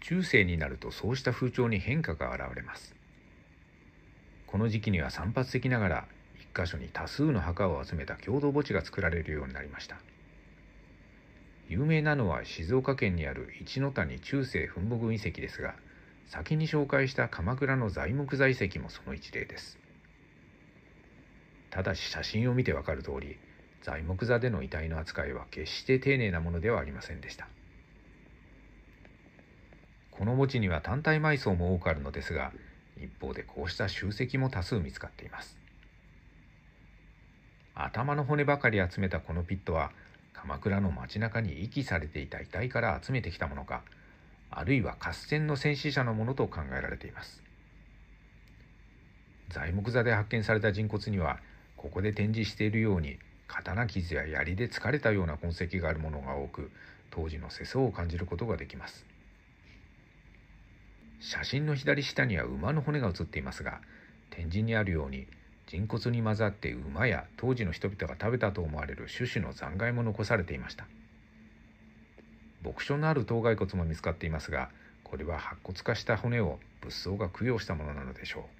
中世になるとそうした風潮に変化が現れますこの時期には散発的ながら1箇所に多数の墓を集めた共同墓地が作られるようになりました有名なのは静岡県にある一ノ谷中世墳木遺跡ですが先に紹介した鎌倉の材木材遺跡もその一例ですただし写真を見てわかる通り材木座での遺体の扱いは決して丁寧なものではありませんでしたこの墓地には単体埋葬も多くあるのですが一方でこうした集積も多数見つかっています頭の骨ばかり集めたこのピットは鎌倉の街中に遺棄されていた遺体から集めてきたものかあるいは合戦の戦死者のものと考えられています材木座で発見された人骨にはここで展示しているように刀傷や槍で疲れたような痕跡があるものが多く当時の世相を感じることができます。写真の左下には馬の骨が写っていますが展示にあるように人骨に混ざって馬や当時の人々が食べたと思われる種子の残骸も残されていました牧書のある頭蓋骨も見つかっていますがこれは白骨化した骨を物騒が供養したものなのでしょう